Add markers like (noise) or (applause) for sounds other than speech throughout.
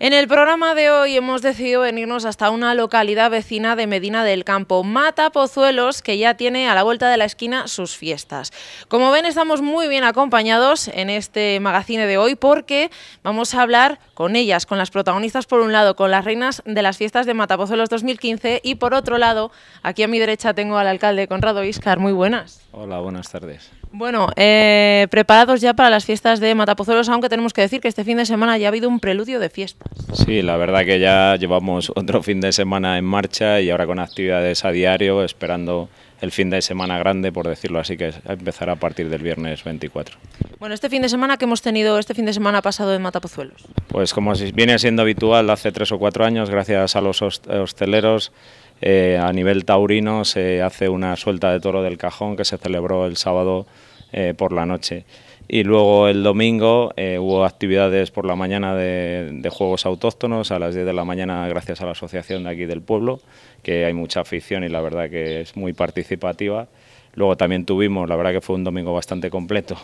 En el programa de hoy hemos decidido venirnos hasta una localidad vecina de Medina del Campo, Matapozuelos, que ya tiene a la vuelta de la esquina sus fiestas. Como ven, estamos muy bien acompañados en este magazine de hoy porque vamos a hablar con ellas, con las protagonistas por un lado, con las reinas de las fiestas de Matapozuelos 2015 y por otro lado, aquí a mi derecha tengo al alcalde Conrado Iscar. Muy buenas. Hola, buenas tardes. Bueno, eh, preparados ya para las fiestas de Matapozuelos, aunque tenemos que decir que este fin de semana ya ha habido un preludio de fiestas. Sí, la verdad que ya llevamos (laughs) otro fin de semana en marcha y ahora con actividades a diario, esperando el fin de semana grande, por decirlo así, que empezará a partir del viernes 24. Bueno, este fin de semana que hemos tenido, este fin de semana pasado en Matapozuelos. Pues como viene siendo habitual hace tres o cuatro años, gracias a los hosteleros, eh, a nivel taurino se hace una suelta de toro del cajón que se celebró el sábado eh, por la noche. Y luego el domingo eh, hubo actividades por la mañana de, de, juegos autóctonos, a las 10 de la mañana gracias a la asociación de aquí del pueblo, que hay mucha afición y la verdad que es muy participativa. Luego también tuvimos, la verdad que fue un domingo bastante completo,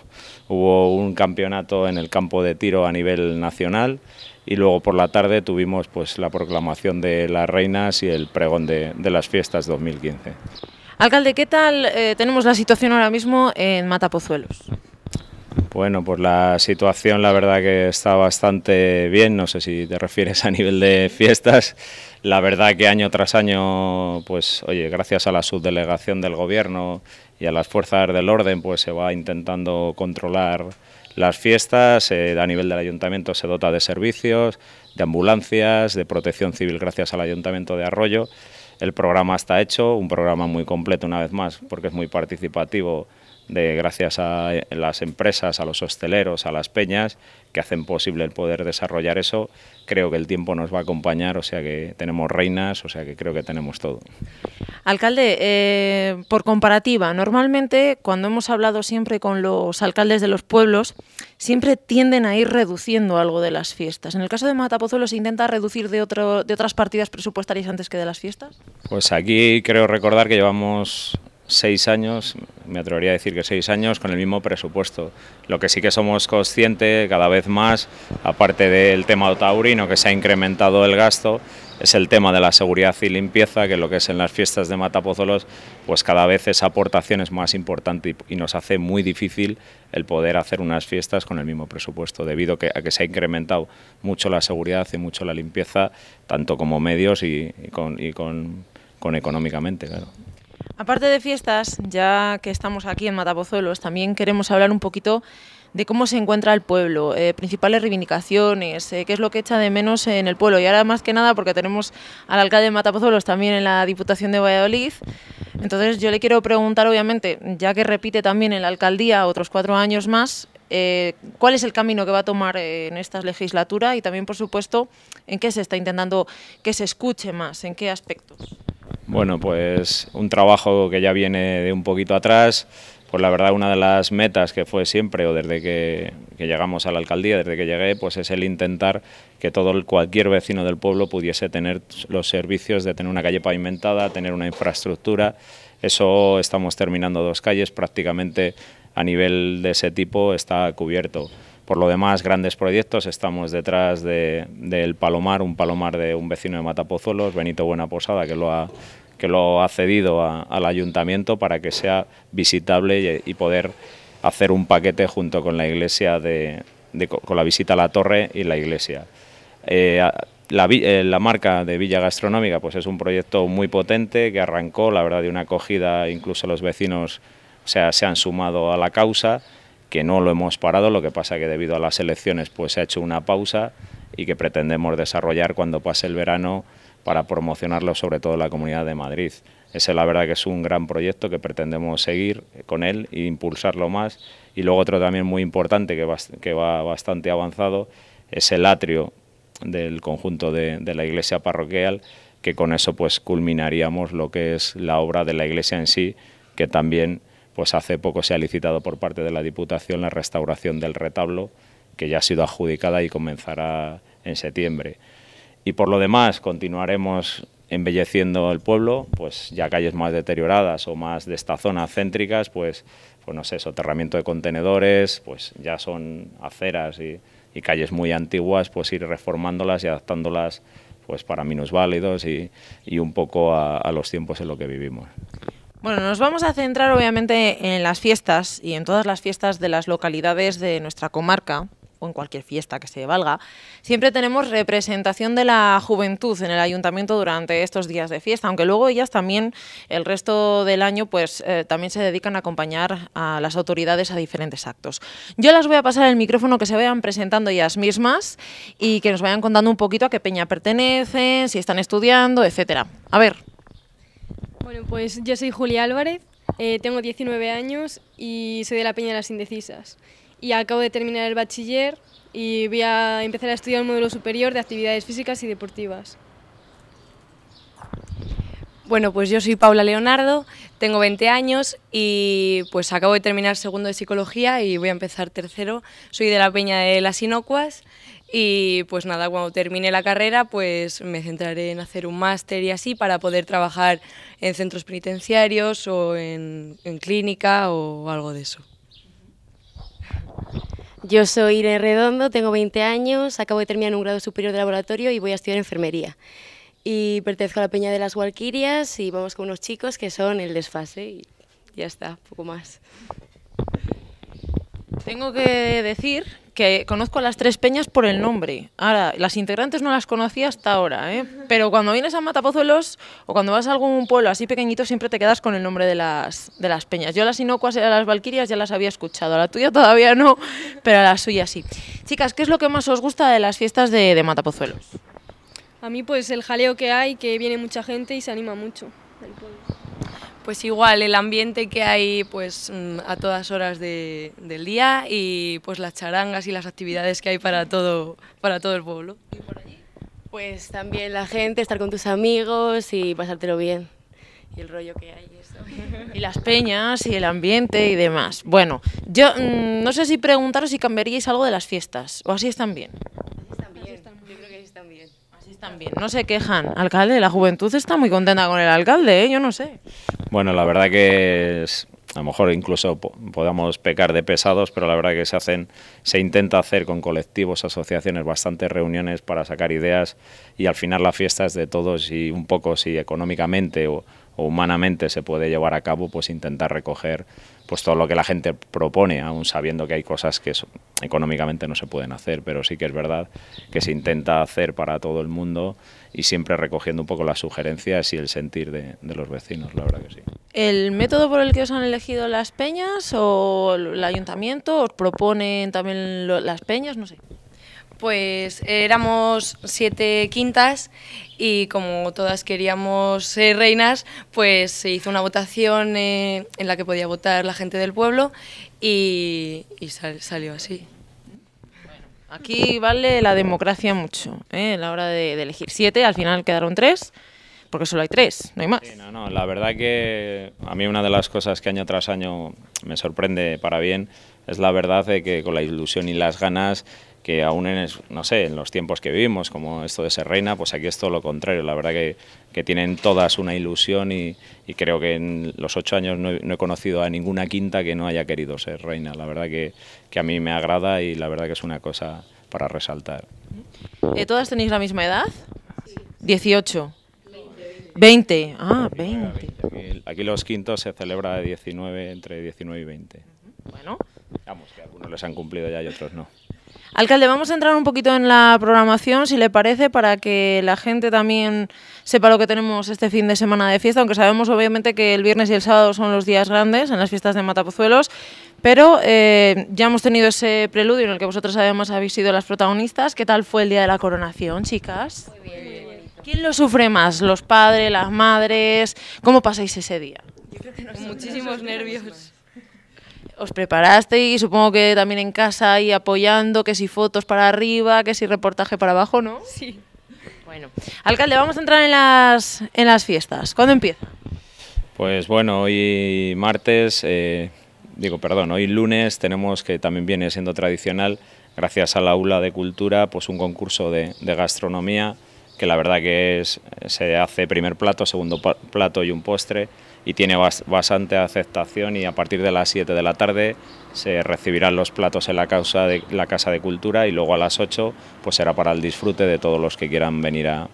hubo un campeonato en el campo de tiro a nivel nacional, y luego por la tarde tuvimos pues, la proclamación de las reinas y el pregón de, las fiestas 2015. Alcalde, ¿qué tal eh, tenemos la situación ahora mismo en Matapozuelos? Bueno, pues la situación la verdad que está bastante bien, no sé si te refieres a nivel de fiestas. La verdad que año tras año, pues oye, gracias a la subdelegación del gobierno y a las fuerzas del orden, pues se va intentando controlar las fiestas eh, a nivel del ayuntamiento se dota de servicios, de ambulancias, de protección civil gracias al ayuntamiento de Arroyo. El programa está hecho, un programa muy completo una vez más, porque es muy participativo gracias a eh, las empresas, a los hosteleros, a las peñas, que hacen posible el poder desarrollar eso. Creo que el tiempo nos va a acompañar, o sea que tenemos reinas, o sea que creo que tenemos todo. Alcalde, eh, por comparativa, normalmente cuando hemos hablado siempre con los alcaldes de los pueblos, siempre tienden a ir reduciendo algo de las fiestas. ¿En el caso de Matapozuelo se intenta reducir de, otro, de otras partidas presupuestarias antes que de las fiestas? Pues aquí creo recordar que llevamos seis años, me atrevería a decir que seis años, con el mismo presupuesto. Lo que sí que somos conscientes cada vez más, aparte del tema taurino que se ha incrementado el gasto, es el tema de la seguridad y limpieza, que lo que es en las fiestas de Matapozolos, pues cada vez esa aportación es más importante y, nos hace muy difícil el poder hacer unas fiestas con el mismo presupuesto, debido a que, se ha incrementado mucho la seguridad y mucho la limpieza, tanto como medios y, con, económicamente, claro. Aparte de fiestas, ya que estamos aquí en Matapozuelos, también queremos hablar un poquito de cómo se encuentra el pueblo, eh, principales reivindicaciones, eh, qué es lo que echa de menos en el pueblo. Y ahora más que nada porque tenemos al alcalde de Matapozuelos también en la Diputación de Valladolid. Entonces yo le quiero preguntar, obviamente, ya que repite también en la alcaldía otros cuatro años más, eh, cuál es el camino que va a tomar en esta legislatura y también, por supuesto, en qué se está intentando que se escuche más, en qué aspectos. Bueno, pues un trabajo que ya viene de un poquito atrás. Pues la verdad, una de las metas que fue siempre, o desde que, llegamos a la alcaldía, desde que llegué, pues es el intentar que todo cualquier vecino del pueblo pudiese tener los servicios de tener una calle pavimentada, tener una infraestructura. Eso estamos terminando dos calles, prácticamente a nivel de ese tipo está cubierto. Por lo demás, grandes proyectos, estamos detrás del Palomar, un Palomar de un vecino de Matapozolos, Benito Buena Posada, que lo ha cedido al ayuntamiento para que sea visitable y, poder hacer un paquete junto con la iglesia de, con la visita a la torre y la iglesia. Eh, eh, la, marca de Villa Gastronómica pues es un proyecto muy potente que arrancó, la verdad, de una acogida, incluso los vecinos se han sumado a la causa que no lo hemos parado, lo que pasa que debido a las elecciones pues se ha hecho una pausa y que pretendemos desarrollar cuando pase el verano para promocionarlo sobre todo en la Comunidad de Madrid. Ese la verdad que es un gran proyecto que pretendemos seguir con él e impulsarlo más. Y luego otro también muy importante que va, bastante avanzado es el atrio del conjunto de, de, la iglesia parroquial, que con eso pues culminaríamos lo que es la obra de la iglesia en sí, que también pues hace poco se ha licitado por parte de la Diputación la restauración del retablo, que ya ha sido adjudicada y comenzará en septiembre. Y por lo demás, continuaremos embelleciendo el pueblo, pues ya calles más deterioradas o más de esta zona céntricas, pues, pues no sé, soterramiento de contenedores, pues ya son aceras y, calles muy antiguas, pues ir reformándolas y adaptándolas pues para minusválidos y, y un poco a, a los tiempos en los que vivimos. Bueno, nos vamos a centrar obviamente en las fiestas y en todas las fiestas de las localidades de nuestra comarca o en cualquier fiesta que se valga. Siempre tenemos representación de la juventud en el ayuntamiento durante estos días de fiesta, aunque luego ellas también el resto del año pues eh, también se dedican a acompañar a las autoridades a diferentes actos. Yo las voy a pasar el micrófono que se vayan presentando ellas mismas y que nos vayan contando un poquito a qué peña pertenecen, si están estudiando, etcétera. A ver, bueno, pues yo soy Julia Álvarez, eh, tengo 19 años y soy de la Peña de las Indecisas. Y acabo de terminar el bachiller y voy a empezar a estudiar el módulo superior de actividades físicas y deportivas. Bueno, pues yo soy Paula Leonardo, tengo 20 años y pues acabo de terminar segundo de psicología y voy a empezar tercero. Soy de la Peña de las Inocuas y pues nada, cuando termine la carrera pues me centraré en hacer un máster y así para poder trabajar en centros penitenciarios o en, clínica o algo de eso. Yo soy Irene Redondo, tengo 20 años, acabo de terminar un grado superior de laboratorio y voy a estudiar enfermería. Y pertenezco a la Peña de las Walquirias y vamos con unos chicos que son el desfase y ya está, poco más. Tengo que decir que conozco a las tres peñas por el nombre. Ahora, las integrantes no las conocía hasta ahora, ¿eh? pero cuando vienes a Matapozuelos o cuando vas a algún pueblo así pequeñito siempre te quedas con el nombre de las, de las peñas. Yo las inocuas y a las valquirias ya las había escuchado, a la tuya todavía no, pero a la suya sí. Chicas, ¿qué es lo que más os gusta de las fiestas de, de Matapozuelos? A mí pues el jaleo que hay, que viene mucha gente y se anima mucho el pueblo. Pues igual, el ambiente que hay pues mm, a todas horas de, del día y pues las charangas y las actividades que hay para todo, para todo el pueblo. ¿Y por allí? Pues también la gente, estar con tus amigos y pasártelo bien. Y el rollo que hay. Eso. (laughs) Y las peñas y el ambiente y demás. Bueno, yo mm, no sé si preguntaros si cambiaríais algo de las fiestas o así están bien no se quejan. Alcalde, la juventud está muy contenta con el alcalde, ¿eh? yo no sé. Bueno, la verdad que es, a lo mejor incluso podamos pecar de pesados, pero la verdad que se hacen, se intenta hacer con colectivos, asociaciones, bastantes reuniones para sacar ideas y al final la fiesta es de todos y un poco si económicamente o o humanamente se puede llevar a cabo, pues intentar recoger pues todo lo que la gente propone, aún sabiendo que hay cosas que económicamente no se pueden hacer, pero sí que es verdad que se intenta hacer para todo el mundo y siempre recogiendo un poco las sugerencias y el sentir de, los vecinos, la verdad que sí. ¿El método por el que os han elegido las peñas o el ayuntamiento os proponen también las peñas? No sé. Pues éramos siete quintas y como todas queríamos ser reinas, pues se hizo una votación eh, en la que podía votar la gente del pueblo y, salió así. aquí vale la democracia mucho, ¿eh? la hora de, elegir siete, al final quedaron tres, porque solo hay tres, no hay más. no, no, la verdad que a mí una de las cosas que año tras año me sorprende para bien es la verdad de que con la ilusión y las ganas que aún en, no sé, en los tiempos que vivimos, como esto de ser reina, pues aquí es todo lo contrario. La verdad que, tienen todas una ilusión y, creo que en los ocho años no he, conocido a ninguna quinta que no haya querido ser reina. La verdad que, a mí me agrada y la verdad que es una cosa para resaltar. Eh, ¿Todas tenéis la misma edad? 18. 20. Ah, 20. Aquí, los quintos se celebra 19, entre 19 y 20. Bueno. Vamos, que algunos les han cumplido ya y otros no. Alcalde, vamos a entrar un poquito en la programación, si le parece, para que la gente también sepa lo que tenemos este fin de semana de fiesta, aunque sabemos obviamente que el viernes y el sábado son los días grandes en las fiestas de Matapozuelos, pero eh, ya hemos tenido ese preludio en el que vosotros además habéis sido las protagonistas. ¿Qué tal fue el día de la coronación, chicas? Muy bien. ¿Quién lo sufre más? ¿Los padres, las madres? ¿Cómo pasáis ese día? Muchísimos nervios os preparasteis, supongo que también en casa ahí apoyando, que si fotos para arriba, que si reportaje para abajo, ¿no? Sí. Bueno, alcalde, vamos a entrar en las, en las fiestas. ¿Cuándo empieza? Pues bueno, hoy martes, eh, digo, perdón, hoy lunes tenemos que también viene siendo tradicional, gracias al aula de cultura, pues un concurso de gastronomía que la verdad que es, se hace primer plato, segundo plato y un postre y tiene bastante aceptación y a partir de las 7 de la tarde se recibirán los platos en la, casa de, la Casa de Cultura y luego a las 8 pues será para el disfrute de todos los que quieran venir a,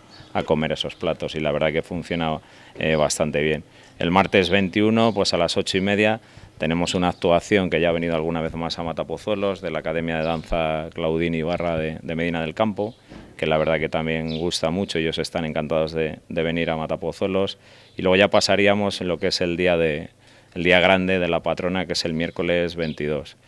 comer esos platos y la verdad que funciona eh, bastante bien. El martes 21 pues a las 8 y media tenemos una actuación que ya ha venido alguna vez más a Matapozuelos, de la Academia de Danza Claudini Ibarra de, Medina del Campo, que la verdad que también gusta mucho, ellos están encantados de, venir a Matapozuelos. Y luego ya pasaríamos en lo que es el día, de, el día grande de la patrona, que es el miércoles 22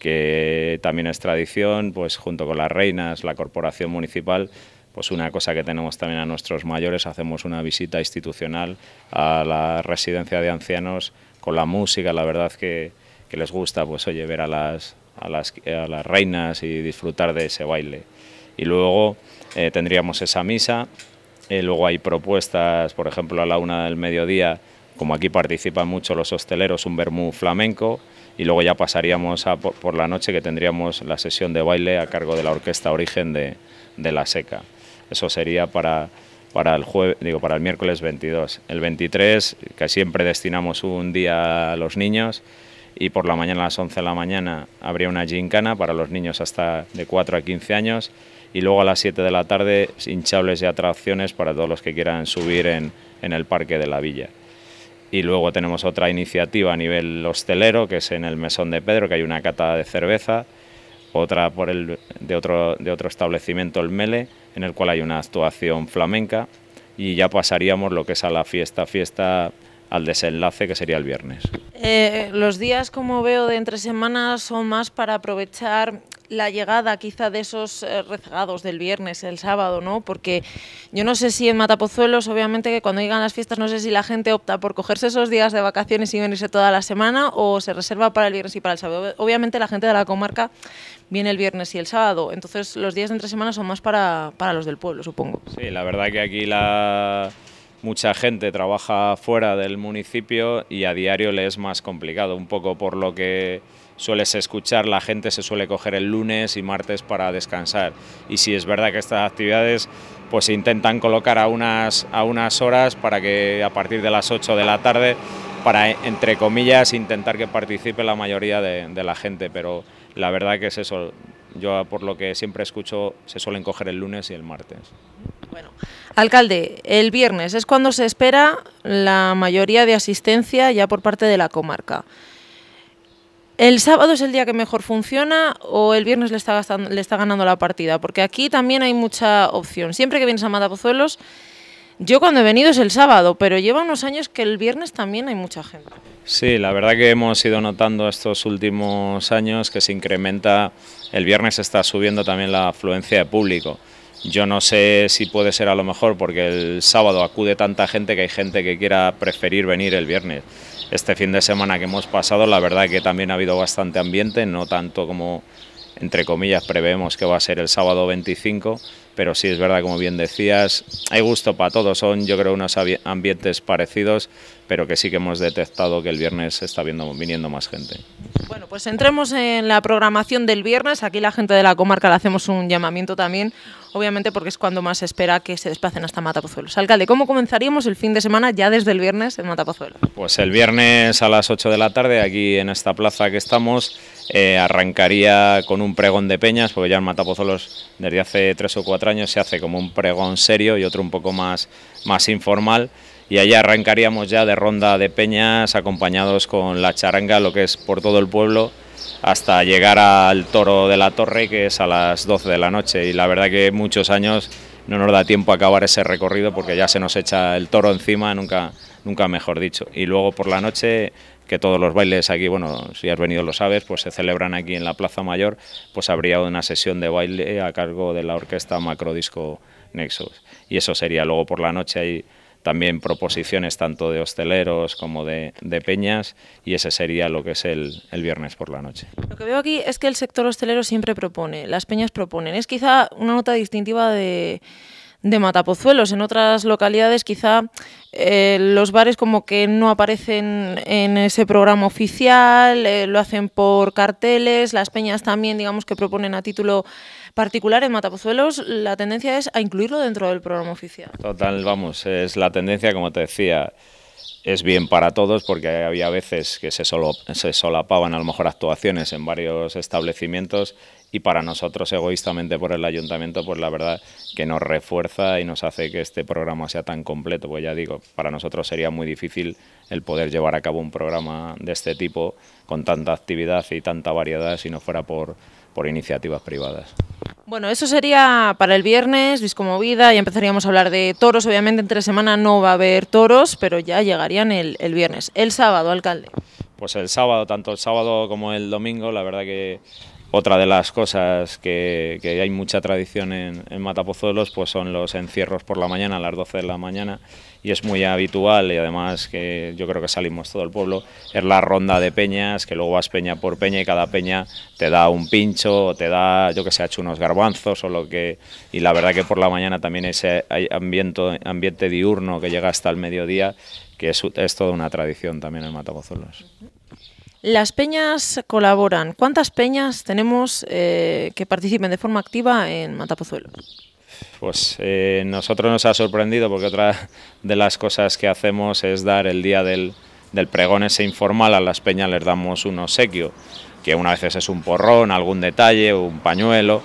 que también es tradición, pues junto con las reinas, la corporación municipal, pues una cosa que tenemos también a nuestros mayores, hacemos una visita institucional a la residencia de ancianos con la música, la verdad que, les gusta, pues oye, ver a las, las, a las, reinas y disfrutar de ese baile. Y luego eh, tendríamos esa misa, eh, luego hay propuestas, por ejemplo, a la una del mediodía, como aquí participan mucho los hosteleros, un vermú flamenco, y luego ya pasaríamos por, la noche que tendríamos la sesión de baile a cargo de la Orquesta Origen de, de La Seca. Eso sería para para el, digo, para el miércoles 22. El 23, que siempre destinamos un día a los niños, y por la mañana a las 11 de la mañana habría una gincana para los niños hasta de 4 a 15 años, y luego a las 7 de la tarde hinchables y atracciones para todos los que quieran subir en, en el parque de la villa. Y luego tenemos otra iniciativa a nivel hostelero, que es en el Mesón de Pedro, que hay una cata de cerveza, otra por el, de, otro, de otro establecimiento, el Mele, en el cual hay una actuación flamenca y ya pasaríamos lo que es a la fiesta, fiesta al desenlace que sería el viernes. Eh, los días, como veo, de entre semanas son más para aprovechar la llegada quizá de esos eh, rezagados del viernes, el sábado, ¿no? Porque yo no sé si en Matapozuelos, obviamente, que cuando llegan las fiestas, no sé si la gente opta por cogerse esos días de vacaciones y venirse toda la semana o se reserva para el viernes y para el sábado. Obviamente la gente de la comarca viene el viernes y el sábado, entonces los días de entre semana son más para, para los del pueblo, supongo. Sí, la verdad que aquí la mucha gente trabaja fuera del municipio y a diario le es más complicado, un poco por lo que sueles escuchar, la gente se suele coger el lunes y martes para descansar. Y si es verdad que estas actividades pues se intentan colocar a unas, a unas horas para que a partir de las 8 de la tarde, para entre comillas intentar que participe la mayoría de, de la gente, pero la verdad que es eso, yo por lo que siempre escucho se suelen coger el lunes y el martes. Bueno, alcalde, el viernes es cuando se espera la mayoría de asistencia ya por parte de la comarca. ¿El sábado es el día que mejor funciona o el viernes le está, le está ganando la partida? Porque aquí también hay mucha opción. Siempre que vienes a Matapozuelos, yo cuando he venido es el sábado, pero lleva unos años que el viernes también hay mucha gente. Sí, la verdad que hemos ido notando estos últimos años que se incrementa, el viernes está subiendo también la afluencia de público. Yo no sé si puede ser a lo mejor porque el sábado acude tanta gente que hay gente que quiera preferir venir el viernes. Este fin de semana que hemos pasado, la verdad que también ha habido bastante ambiente, no tanto como, entre comillas, preveemos que va a ser el sábado 25, pero sí es verdad, como bien decías, hay gusto para todos, son yo creo unos ambientes parecidos, pero que sí que hemos detectado que el viernes está viendo, viniendo más gente. Bueno, pues entremos en la programación del viernes, aquí la gente de la comarca le hacemos un llamamiento también, obviamente porque es cuando más se espera que se desplacen hasta Matapozuelos. Alcalde, ¿cómo comenzaríamos el fin de semana ya desde el viernes en Matapozuelos? Pues el viernes a las 8 de la tarde, aquí en esta plaza que estamos, eh, arrancaría con un pregón de peñas, porque ya en Matapozolos desde hace tres o cuatro años se hace como un pregón serio y otro un poco más, más informal. Y allá arrancaríamos ya de ronda de peñas, acompañados con la charanga, lo que es por todo el pueblo, hasta llegar al toro de la torre, que es a las 12 de la noche. Y la verdad que muchos años no nos da tiempo a acabar ese recorrido porque ya se nos echa el toro encima, nunca, nunca mejor dicho. Y luego por la noche todos los bailes aquí, bueno, si has venido lo sabes, pues se celebran aquí en la Plaza Mayor, pues habría una sesión de baile a cargo de la orquesta Macrodisco Nexus. Y eso sería luego por la noche hay también proposiciones tanto de hosteleros como de, peñas y ese sería lo que es el, el, viernes por la noche. Lo que veo aquí es que el sector hostelero siempre propone, las peñas proponen. Es quizá una nota distintiva de, de matapozuelos. En otras localidades quizá eh, los bares como que no aparecen en ese programa oficial, eh, lo hacen por carteles, las peñas también digamos que proponen a título particular en Matapozuelos, la tendencia es a incluirlo dentro del programa oficial. Total, vamos, es la tendencia como te decía es bien para todos porque había veces que se, solapaban a lo mejor actuaciones en varios establecimientos y para nosotros egoístamente por el ayuntamiento pues la verdad que nos refuerza y nos hace que este programa sea tan completo, pues ya digo, para nosotros sería muy difícil el poder llevar a cabo un programa de este tipo con tanta actividad y tanta variedad si no fuera por, por iniciativas privadas. Bueno, eso sería para el viernes, Viscomovida, y empezaríamos a hablar de toros. Obviamente, entre semana no va a haber toros, pero ya llegarían el, viernes. El sábado, alcalde. Pues el sábado, tanto el sábado como el domingo, la verdad que otra de las cosas que, hay mucha tradición en, Matapozuelos pues son los encierros por la mañana, a las 12 de la mañana, y es muy habitual y además que yo creo que salimos todo el pueblo, es la ronda de peñas, que luego vas peña por peña y cada peña te da un pincho te da, yo que sé, ha hecho unos garbanzos o lo que... Y la verdad que por la mañana también ese ambiente, ambiente diurno que llega hasta el mediodía, que es, toda una tradición también en Matapozuelos. Las peñas colaboran. ¿Cuántas peñas tenemos eh, que participen de forma activa en Matapozuelos? Pues eh, nosotros nos ha sorprendido porque otra de las cosas que hacemos es dar el día del, del pregón ese informal, a las peñas les damos un obsequio, que una vez es un porrón, algún detalle, un pañuelo.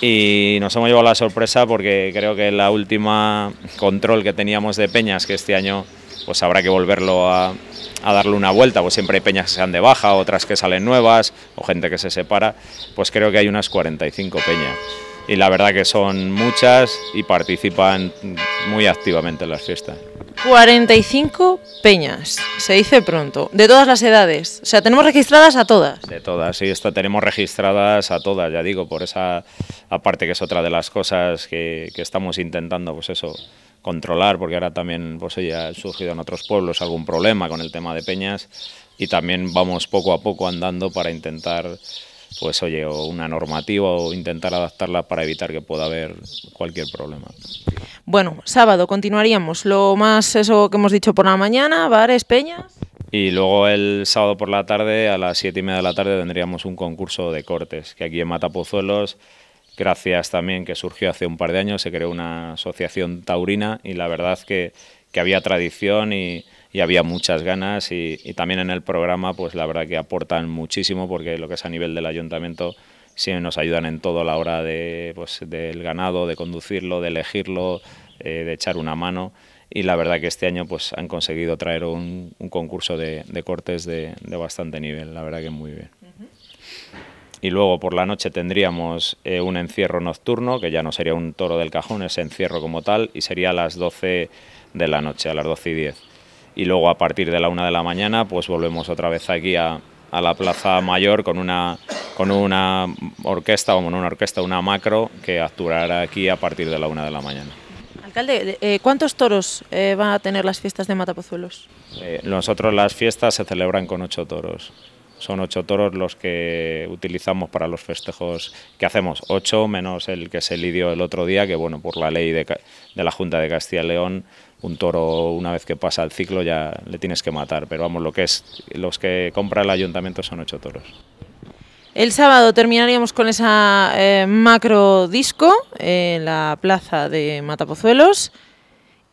Y nos hemos llevado la sorpresa porque creo que la última control que teníamos de peñas, que este año pues habrá que volverlo a, a, darle una vuelta, pues siempre hay peñas que se sean de baja, otras que salen nuevas, o gente que se separa, pues creo que hay unas 45 peñas y la verdad que son muchas y participan muy activamente en las fiestas. 45 peñas, se dice pronto, de todas las edades. O sea, tenemos registradas a todas. De todas, sí, esto tenemos registradas a todas, ya digo, por esa aparte que es otra de las cosas que, que estamos intentando, pues eso, controlar, porque ahora también, pues ya ha surgido en otros pueblos algún problema con el tema de peñas y también vamos poco a poco andando para intentar pues oye, o una normativa o intentar adaptarla para evitar que pueda haber cualquier problema. Bueno, sábado continuaríamos. Lo más eso que hemos dicho por la mañana, bares, peñas. Y luego el sábado por la tarde, a las siete y media de la tarde, tendríamos un concurso de cortes, que aquí en Matapozuelos gracias también que surgió hace un par de años, se creó una asociación taurina y la verdad que, que había tradición y, y había muchas ganas y, también en el programa pues la verdad que aportan muchísimo porque lo que es a nivel del ayuntamiento sí nos ayudan en todo a la hora de, pues, del ganado, de conducirlo, de elegirlo, eh, de echar una mano. Y la verdad que este año pues, han conseguido traer un, concurso de, cortes de, bastante nivel, la verdad que muy bien. Y luego por la noche tendríamos eh, un encierro nocturno, que ya no sería un toro del cajón, es encierro como tal, y sería a las 12 de la noche, a las 12 y 10 y luego a partir de la una de la mañana pues volvemos otra vez aquí a, a la Plaza Mayor con una, con una orquesta, o con una orquesta, una macro que actuará aquí a partir de la una de la mañana. Alcalde, eh, eh, ¿cuántos toros eh, van a tener las fiestas de Matapozuelos? nosotros las fiestas se celebran con ocho toros. Son ocho toros los que utilizamos para los festejos que hacemos. Ocho menos el que se lidió el otro día, que bueno, por la ley de, de la Junta de Castilla y León un toro una vez que pasa el ciclo ya le tienes que matar, pero vamos, lo que es los que compra el ayuntamiento son ocho toros. El sábado terminaríamos con esa eh, macro disco en la plaza de Matapozuelos.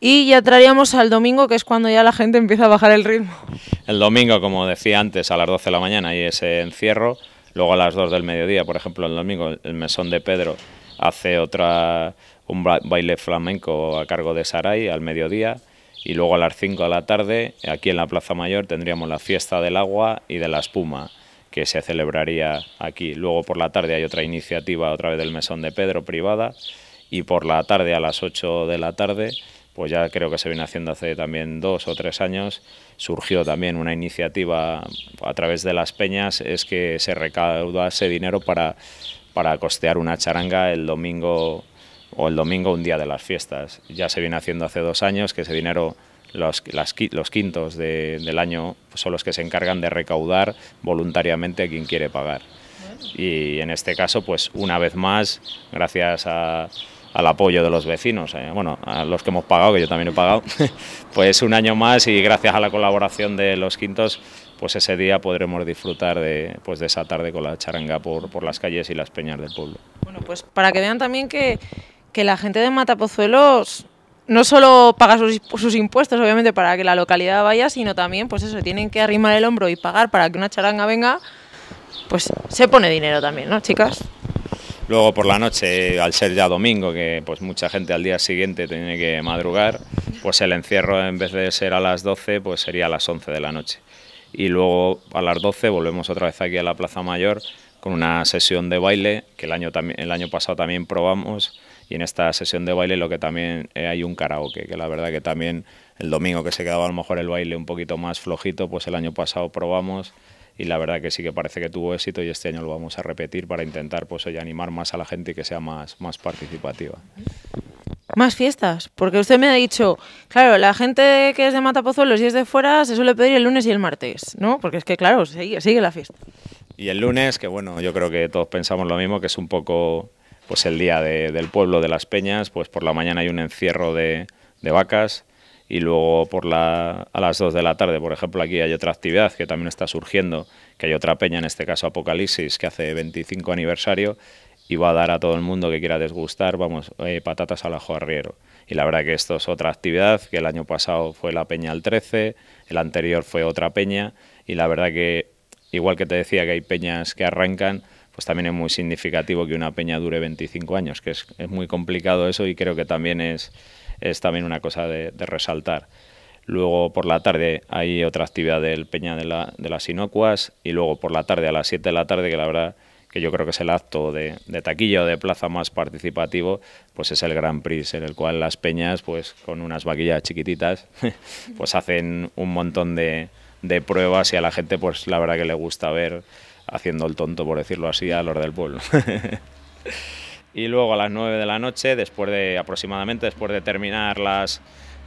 Y ya traeríamos al domingo, que es cuando ya la gente empieza a bajar el ritmo. El domingo, como decía antes, a las 12 de la mañana hay ese encierro. Luego a las 2 del mediodía, por ejemplo, el domingo, el mesón de Pedro hace otra, un baile flamenco a cargo de Saray al mediodía y luego a las 5 de la tarde, aquí en la Plaza Mayor, tendríamos la fiesta del agua y de la espuma que se celebraría aquí. Luego por la tarde hay otra iniciativa otra vez del Mesón de Pedro privada y por la tarde a las 8 de la tarde, pues ya creo que se viene haciendo hace también dos o tres años, surgió también una iniciativa a través de las peñas, es que se recaudase dinero para, para costear una charanga el domingo o el domingo un día de las fiestas. Ya se viene haciendo hace dos años que ese dinero, los, los quintos del año pues son los que se encargan de recaudar voluntariamente a quien quiere pagar. Y en este caso, pues una vez más, gracias al apoyo de los vecinos, eh, bueno, a los que hemos pagado, que yo también he pagado, (laughs) pues un año más y gracias a la colaboración de los quintos, pues ese día podremos disfrutar de, pues de esa tarde con la charanga por, por las calles y las peñas del pueblo. Bueno, pues para que vean también que que la gente de Matapozuelos no solo paga sus, impuestos, obviamente, para que la localidad vaya, sino también, pues eso, tienen que arrimar el hombro y pagar para que una charanga venga, pues se pone dinero también, ¿no, chicas? Luego por la noche, al ser ya domingo, que pues mucha gente al día siguiente tiene que madrugar, pues el encierro en vez de ser a las 12, pues sería a las 11 de la noche. Y luego a las 12 volvemos otra vez aquí a la Plaza Mayor con una sesión de baile, que el año, el año pasado también probamos, y en esta sesión de baile lo que también eh, hay un karaoke, que la verdad que también el domingo que se quedaba a lo mejor el baile un poquito más flojito, pues el año pasado probamos y la verdad que sí que parece que tuvo éxito y este año lo vamos a repetir para intentar pues animar más a la gente y que sea más, más participativa. Más fiestas, porque usted me ha dicho, claro, la gente que es de Matapozuelos y es de fuera se suele pedir el lunes y el martes, ¿no? Porque es que, claro, sigue la fiesta. Y el lunes, que bueno, yo creo que todos pensamos lo mismo, que es un poco pues el día del pueblo de las Peñas, pues por la mañana hay un encierro de, vacas y luego por a las 2 de la tarde, por ejemplo, aquí hay otra actividad que también está surgiendo, que hay otra peña, en este caso Apocalipsis, que hace 25 aniversario y va a dar a todo el mundo que quiera desgustar, vamos, eh, patatas al ajo arriero. Y la verdad que esto es otra actividad, que el año pasado fue la peña al 13, el anterior fue otra peña, y la verdad que, igual que te decía que hay peñas que arrancan, pues también es muy significativo que una peña dure 25 años, que es, es muy complicado eso y creo que también es, es también una cosa de, resaltar. Luego por la tarde hay otra actividad del Peña de, la, de, las Inocuas y luego por la tarde a las 7 de la tarde, que la verdad que yo creo que es el acto de, de taquilla o de plaza más participativo, pues es el Grand Prix, en el cual las peñas, pues con unas vaquillas chiquititas, (laughs) pues hacen un montón de, de pruebas y a la gente pues la verdad que le gusta ver haciendo el tonto, por decirlo así, a los del pueblo. (laughs) y luego a las 9 de la noche, después de aproximadamente después de terminar las,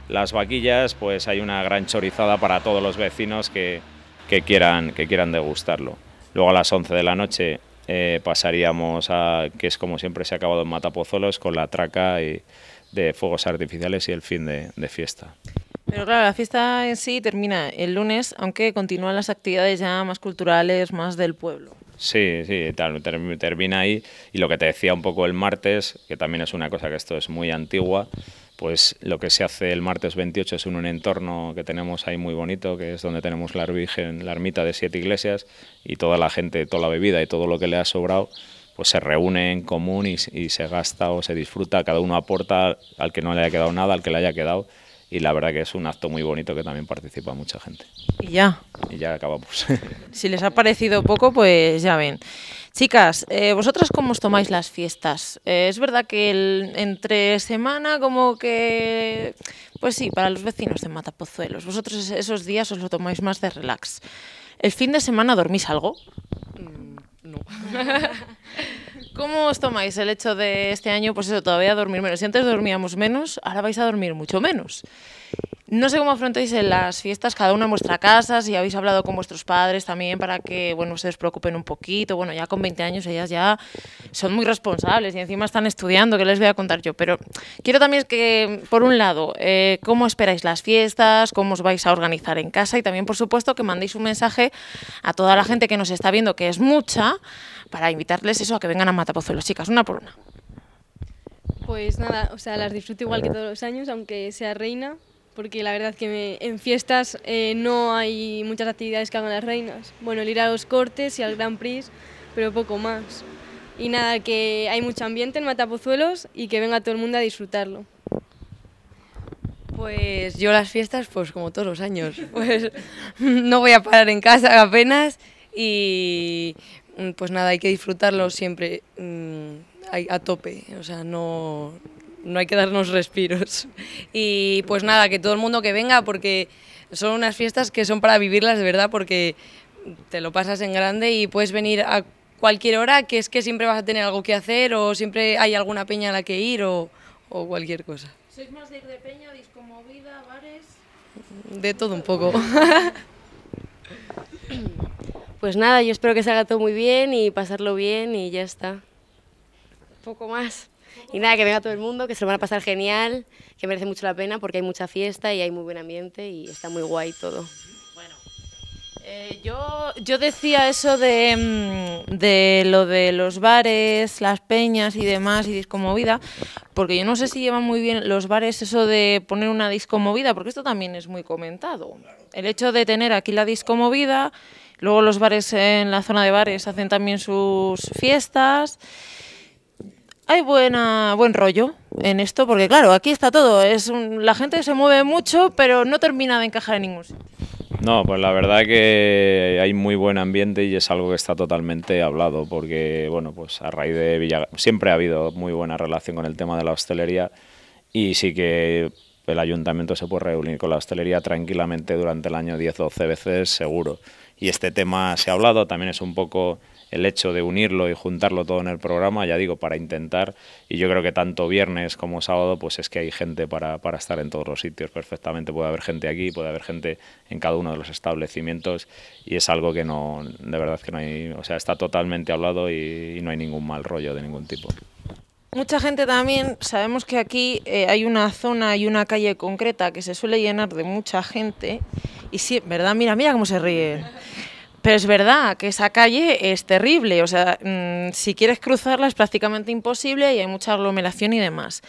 las vaquillas, pues hay una gran chorizada para todos los vecinos que, que quieran, que quieran degustarlo. Luego a las 11 de la noche eh, pasaríamos a, que es como siempre se ha acabado en Matapozolos, con la traca y, de fuegos artificiales y el fin de fiesta. Pero claro, la fiesta en sí termina el lunes, aunque continúan las actividades ya más culturales, más del pueblo. Sí, sí, termina ahí. Y lo que te decía un poco el martes, que también es una cosa que esto es muy antigua, pues lo que se hace el martes 28 es un entorno que tenemos ahí muy bonito, que es donde tenemos la Virgen, la ermita de siete iglesias, y toda la gente, toda la bebida y todo lo que le ha sobrado, pues se reúne en común y se gasta o se disfruta, cada uno aporta al que no le haya quedado nada, al que le haya quedado, y la verdad que es un acto muy bonito que también participa mucha gente. Y ya. Y ya acabamos. (laughs) si les ha parecido poco, pues ya ven. Chicas, eh, ¿vosotras cómo os tomáis las fiestas? Eh, es verdad que el, entre semana como que... Pues sí, para los vecinos de Matapozuelos. Vosotros esos días os lo tomáis más de relax. ¿El fin de semana dormís algo? Mm, no. (laughs) ¿Cómo os tomáis el hecho de este año, pues eso, todavía dormir menos? Si antes dormíamos menos, ahora vais a dormir mucho menos. No sé cómo afrontáis en las fiestas, cada una en vuestra casa, si habéis hablado con vuestros padres también para que, bueno, se preocupen un poquito. Bueno, ya con 20 años ellas ya son muy responsables y encima están estudiando, que les voy a contar yo. Pero quiero también que, por un lado, eh, cómo esperáis las fiestas, cómo os vais a organizar en casa y también, por supuesto, que mandéis un mensaje a toda la gente que nos está viendo, que es mucha, para invitarles eso a que vengan a Matapozuelo, chicas, una por una. Pues nada, o sea, las disfruto igual que todos los años, aunque sea reina, porque la verdad que en fiestas eh, no hay muchas actividades que hagan las reinas. Bueno, el ir a los cortes y al gran Prix, pero poco más. Y nada, que hay mucho ambiente en Matapozuelos y que venga todo el mundo a disfrutarlo. Pues yo las fiestas, pues como todos los años, (laughs) pues no voy a parar en casa apenas y mm, pues nada, hay que disfrutarlo siempre mm, a tope, o sea, no, no hay que darnos respiros. Y pues nada, que todo el mundo que venga, porque son unas fiestas que son para vivirlas de verdad, porque te lo pasas en grande y puedes venir a cualquier hora, que es que siempre vas a tener algo que hacer o siempre hay alguna peña a la que ir o, cualquier cosa. ¿Sois más de ir de peña, bares? De todo un poco. (laughs) Pues nada, yo espero que salga todo muy bien y pasarlo bien y ya está. Poco más. Y nada, que venga todo el mundo, que se lo van a pasar genial, que merece mucho la pena porque hay mucha fiesta y hay muy buen ambiente y está muy guay todo. Bueno, eh, yo, decía eso de, mm, de, lo de los bares, las peñas y demás y discomovida, porque yo no sé si llevan muy bien los bares eso de poner una discomovida, porque esto también es muy comentado. El hecho de tener aquí la discomovida, luego los bares en la zona de bares hacen también sus fiestas hay buena, buen rollo en esto, porque claro, aquí está todo. Es la gente se mueve mucho, pero no termina de encajar en ningún sitio. No, pues la verdad que hay muy buen ambiente y es algo que está totalmente hablado, porque bueno, pues a raíz de Villa siempre ha habido muy buena relación con el tema de la hostelería y sí que el ayuntamiento se puede reunir con la hostelería tranquilamente durante el año 10 o 12 veces seguro. Y este tema se ha hablado, también es un poco el hecho de unirlo y juntarlo todo en el programa, ya digo, para intentar, y yo creo que tanto viernes como sábado, pues es que hay gente para, estar en todos los sitios perfectamente, puede haber gente aquí, puede haber gente en cada uno de los establecimientos, y es algo que no, de verdad que no hay, o sea, está totalmente hablado y, no hay ningún mal rollo de ningún tipo. Mucha gente también, sabemos que aquí eh, hay una zona y una calle concreta que se suele llenar de mucha gente y sí, ¿verdad? Mira, mira cómo se ríe. Pero es verdad que esa calle es terrible, o sea, mm, si quieres cruzarla es prácticamente imposible y hay mucha aglomeración y demás.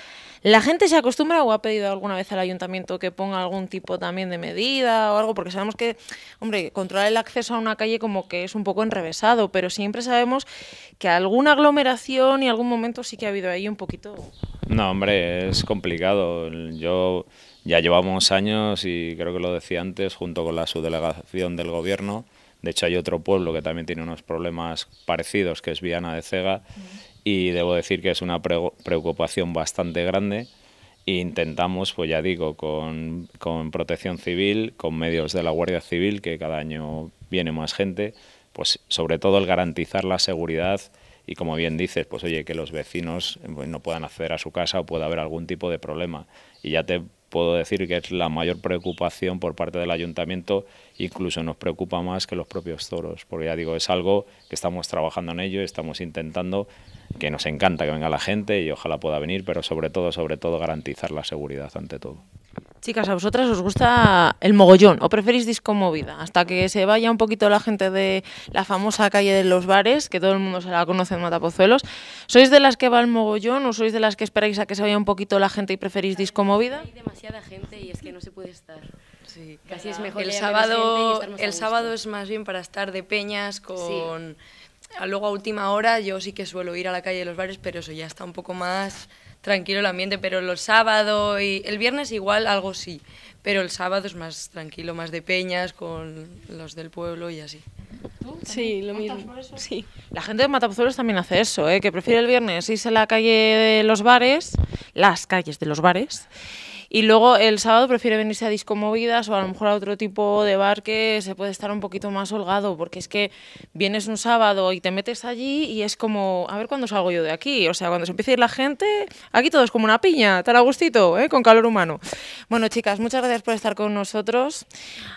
¿La gente se acostumbra o ha pedido alguna vez al ayuntamiento que ponga algún tipo también de medida o algo? Porque sabemos que, hombre, controlar el acceso a una calle como que es un poco enrevesado, pero siempre sabemos que alguna aglomeración y algún momento sí que ha habido ahí un poquito... No, hombre, es complicado. Yo ya llevamos años y creo que lo decía antes, junto con la subdelegación del gobierno, de hecho, hay otro pueblo que también tiene unos problemas parecidos, que es Viana de Cega, y debo decir que es una preocupación bastante grande. E intentamos, pues ya digo, con, con protección civil, con medios de la Guardia Civil, que cada año viene más gente, pues sobre todo el garantizar la seguridad y como bien dices, pues oye, que los vecinos eh, pues, no puedan acceder a su casa o pueda haber algún tipo de problema. Y ya te puedo decir que es la mayor preocupación por parte del ayuntamiento, incluso nos preocupa más que los propios toros, porque ya digo, es algo que estamos trabajando en ello, estamos intentando, que nos encanta que venga la gente y ojalá pueda venir, pero sobre todo, sobre todo garantizar la seguridad ante todo. Chicas, ¿a vosotras os gusta el mogollón o preferís discomovida? Hasta que se vaya un poquito la gente de la famosa calle de los bares, que todo el mundo se la conoce en Matapozuelos. ¿Sois de las que va el mogollón o sois de las que esperáis a que se vaya un poquito la gente y preferís discomovida? Hay demasiada gente y es que no se puede estar. Sí, casi es mejor. El sábado, el sábado es más bien para estar de peñas con... Luego a última hora yo sí que suelo ir a la calle de los bares, pero eso ya está un poco más tranquilo el ambiente, pero los sábados y el viernes igual algo sí, pero el sábado es más tranquilo, más de peñas con los del pueblo y así. sí, lo mismo. Sí. La gente de Matapozuelos también hace eso, ¿eh? que prefiere el viernes irse a la calle de los bares, las calles de los bares, y luego el sábado prefiere venirse a discomovidas o a lo mejor a otro tipo de bar que se puede estar un poquito más holgado, porque es que vienes un sábado y te metes allí y es como, a ver cuándo salgo yo de aquí. O sea, cuando se empieza a ir la gente, aquí todo es como una piña, tal a gustito, ¿eh? con calor humano. Bueno, chicas, muchas gracias por estar con nosotros.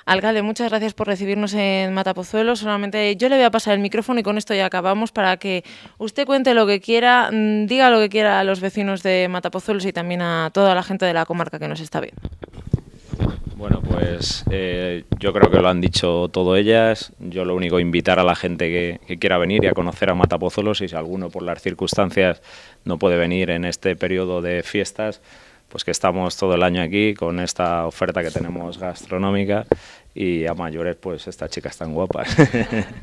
Alcalde, muchas gracias por recibirnos en Matapozuelo. Solamente yo le voy a pasar el micrófono y con esto ya acabamos para que usted cuente lo que quiera, mm, diga lo que quiera a los vecinos de Matapozuelos y también a toda la gente de la comarca que nos está bien. Bueno, pues eh, yo creo que lo han dicho todo ellas. Yo lo único, invitar a la gente que, quiera venir y a conocer a Matapozolos y si alguno por las circunstancias no puede venir en este periodo de fiestas, pues que estamos todo el año aquí con esta oferta que tenemos gastronómica y a mayores pues estas chicas tan guapas. (laughs)